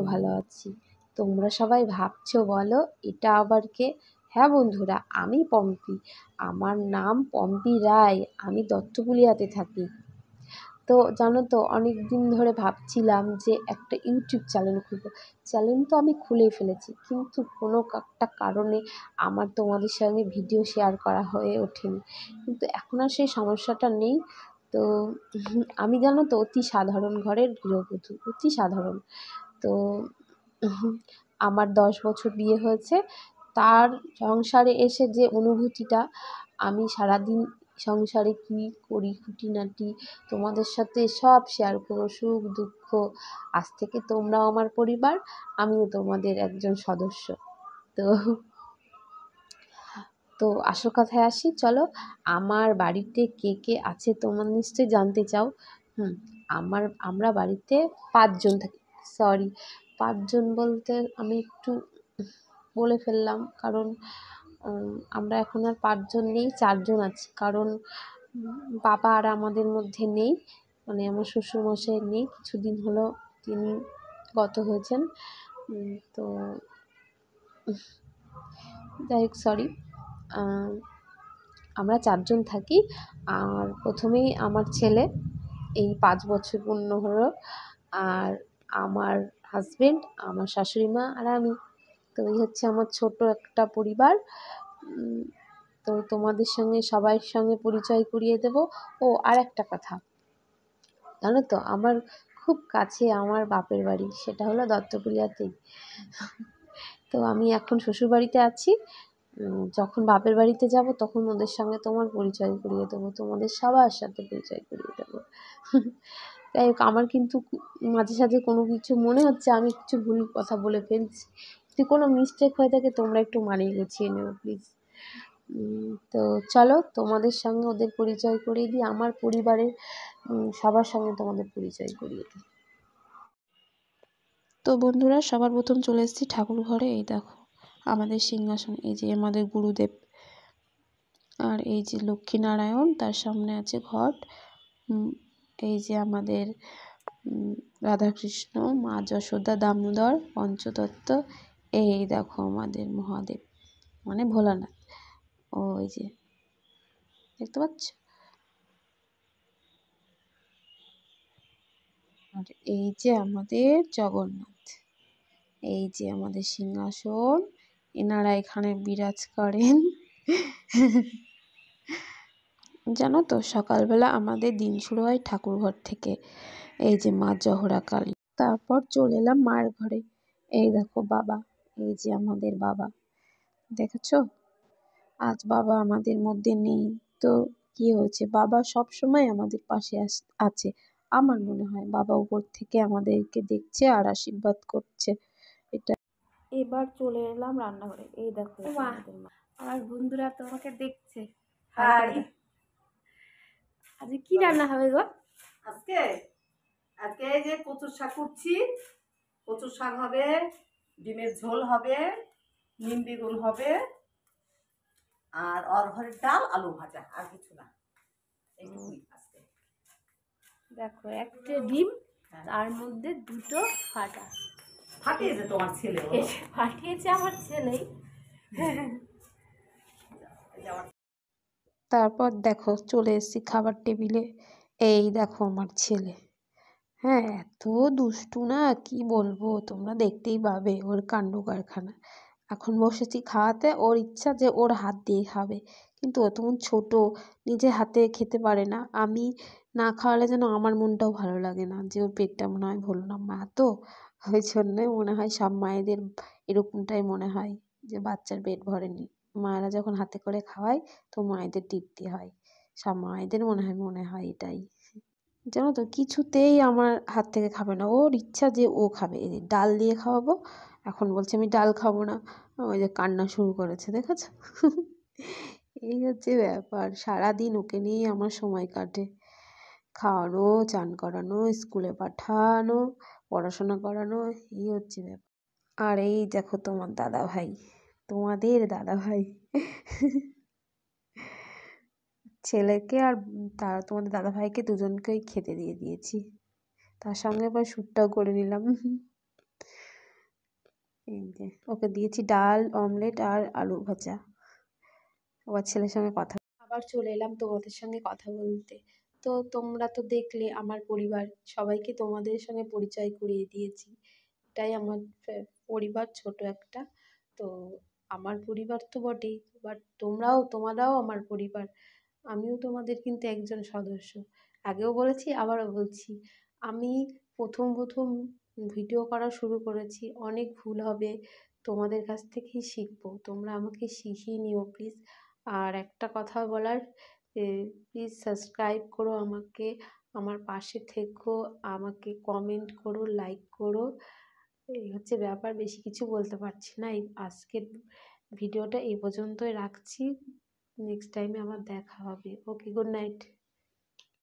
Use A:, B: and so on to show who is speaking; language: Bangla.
A: আমিও ভালো আছি তোমরা সবাই ভাবছো বলো এটা আবার কে হ্যাঁ বন্ধুরা আমি পম্পি আমার নাম পম্পি রায় আমি দত্তপুলিয়াতে থাকি তো জানো তো অনেক দিন ধরে ভাবছিলাম যে একটা ইউটিউব চ্যানেল খুলব চ্যানেল তো আমি খুলেই ফেলেছি কিন্তু কোনো একটা কারণে আমার তোমাদের সঙ্গে ভিডিও শেয়ার করা হয়ে ওঠেনি কিন্তু এখন আর সেই সমস্যাটা নেই তো আমি জানো তো অতি সাধারণ ঘরের গৃহবধূ অতি সাধারণ তো আমার দশ বছর বিয়ে হয়েছে তার সংসারে এসে যে অনুভূতিটা আমি সারাদিন সংসারে কী করি খুঁটিনাটি তোমাদের সাথে সব শেয়ার করো সুখ দুঃখ আজ থেকে তোমরাও আমার পরিবার আমিও তোমাদের একজন সদস্য তো তো আসল কথায় আসি চলো আমার বাড়িতে কে কে আছে তোমরা নিশ্চয়ই জানতে চাও হুম আমার আমরা বাড়িতে পাঁচজন থাকি সরি পাঁচজন বলতে আমি একটু বলে ফেললাম কারণ আমরা এখন আর পাঁচজন নেই চারজন আছি কারণ বাবা আর আমাদের মধ্যে নেই মানে আমার শ্বশুরমশাই নেই কিছুদিন হলো তিনি গত হয়েছেন তো যাই হোক সরি আমরা চারজন থাকি আর প্রথমেই আমার ছেলে এই পাঁচ বছর পূর্ণ হলো আর আমার হাজব্যান্ড আমার শাশুড়ি মা আর আমি তো এই হচ্ছে আমার ছোট একটা পরিবার তো তোমাদের সঙ্গে সবাই সঙ্গে পরিচয় করিয়ে দেব ও আর একটা কথা জানো তো আমার খুব কাছে আমার বাপের বাড়ি সেটা হলো দত্তপুলিয়াতেই তো আমি এখন শ্বশুরবাড়িতে আছি যখন বাপের বাড়িতে যাব তখন ওদের সঙ্গে তোমার পরিচয় করিয়ে দেবো তোমাদের সবার সাথে পরিচয় করিয়ে দেবো যাই হোক আমার কিন্তু মাঝে সাঝে কোনো কিছু মনে হচ্ছে আমি কিছু ভুল কথা বলে ফেলছি যদি কোনো মিস্টেক হয়ে থাকে তোমরা একটু মানিয়ে গুছিয়ে নেবে প্লিজ তো চলো তোমাদের সঙ্গে ওদের পরিচয় করিয়ে দিই আমার পরিবারের সবার সঙ্গে তোমাদের পরিচয় করিয়ে দিই তো বন্ধুরা সবার প্রথম চলে এসেছি ঠাকুর ঘরে এই দেখো আমাদের সিংহাসন এই যে আমাদের গুরুদেব আর এই যে লক্ষ্মীনারায়ণ তার সামনে আছে ঘট এই যে আমাদের রাধাকৃষ্ণ মা যশোদা দামোদর পঞ্চতত্ত্ব এই দেখো আমাদের মহাদেব মানে ভোলানাথ ওই যে দেখতে পাচ্ছ আর এই যে আমাদের জগন্নাথ এই যে আমাদের সিংহাসন এনারা এখানে বিরাজ করেন জানো তো সকালবেলা আমাদের দিন শুরু হয় ঠাকুরঘর থেকে এই যে মা জহরা কালী তারপর চলে এলাম মার ঘরে এই দেখো বাবা এই যে আমাদের বাবা দেখেছো আজ বাবা আমাদের মধ্যে নেই তো কি হয়েছে বাবা সব সময় আমাদের পাশে আছে আমার মনে হয় বাবা উপর থেকে আমাদেরকে দেখছে আর আশীর্বাদ করছে এটা এবার চলে এলাম রান্নাঘরে এই দেখো আমার বন্ধুরা তোমাকে দেখছে হাই আজকে কি রান্না হবে গো আজকে আজকে এই যে কচুর শাক করছি কচুর শাক হবে ডিমের ঝোল হবে নিম বেগুন হবে আর অরহরের ডাল আলু ভাজা আর কিছু না দেখো একটা ডিম হ্যাঁ। তার মধ্যে দুটো ফাটা ফাটিয়েছে তোমার ছেলে ফাটিয়েছে আমার ছেলেই তারপর দেখো চলে এসেছি খাবার টেবিলে এই দেখো আমার ছেলে হ্যাঁ এত দুষ্টু না কি বলবো তোমরা দেখতেই পাবে ওর কাণ্ড কারখানা এখন বসেছি খাওয়াতে ওর ইচ্ছা যে ওর হাত দিয়ে খাবে কিন্তু ও তখন ছোটো নিজে হাতে খেতে পারে না আমি না খাওয়ালে যেন আমার মনটাও ভালো লাগে না যে ওর পেটটা মনে হয় ভুলো না মা তো ওই জন্যে মনে হয় সব মায়েদের এরকমটাই মনে হয় যে বাচ্চার পেট ভরেনি মায়েরা যখন হাতে করে খাওয়ায় তো মায়েদের তৃপ্তি হয় সব মায়েদের মনে হয় মনে হয় এটাই জানো তো কিছুতেই আমার হাত থেকে খাবে না ওর ইচ্ছা যে ও খাবে ডাল দিয়ে খাওয়াবো এখন বলছে আমি ডাল খাবো না ওই যে কান্না শুরু করেছে দেখেছ এই হচ্ছে ব্যাপার সারাদিন ওকে নিয়ে আমার সময় কাটে খাওয়ানো চান করানো স্কুলে পাঠানো পড়াশোনা করানো এই হচ্ছে ব্যাপার আর এই দেখো তোমার দাদা ভাই তোমাদের দাদাভাই ছেলেকে আর তার তোমাদের দাদাভাইকে দুজনকেই খেতে দিয়ে দিয়েছি তার সঙ্গে আবার শ্যুটটাও করে নিলাম এই যে ওকে দিয়েছি ডাল অমলেট আর আলু ভাজা আবার ছেলের সঙ্গে কথা আবার চলে এলাম তোমাদের সঙ্গে কথা বলতে তো তোমরা তো দেখলে আমার পরিবার সবাইকে তোমাদের সঙ্গে পরিচয় করিয়ে দিয়েছি এটাই আমার পরিবার ছোট একটা তো আমার পরিবার তো বটেই বাট তোমরাও তোমারাও আমার পরিবার আমিও তোমাদের কিন্তু একজন সদস্য আগেও বলেছি আবারও বলছি আমি প্রথম প্রথম ভিডিও করা শুরু করেছি অনেক ভুল হবে তোমাদের কাছ থেকেই শিখবো তোমরা আমাকে শিখিয়ে নিও প্লিজ আর একটা কথা বলার প্লিজ সাবস্ক্রাইব করো আমাকে আমার পাশে থেকো আমাকে কমেন্ট করো লাইক করো এই হচ্ছে ব্যাপার বেশি কিছু বলতে পারছি না এই আজকের ভিডিওটা এই পর্যন্তই রাখছি নেক্সট টাইমে আবার দেখা হবে ওকে গুড নাইট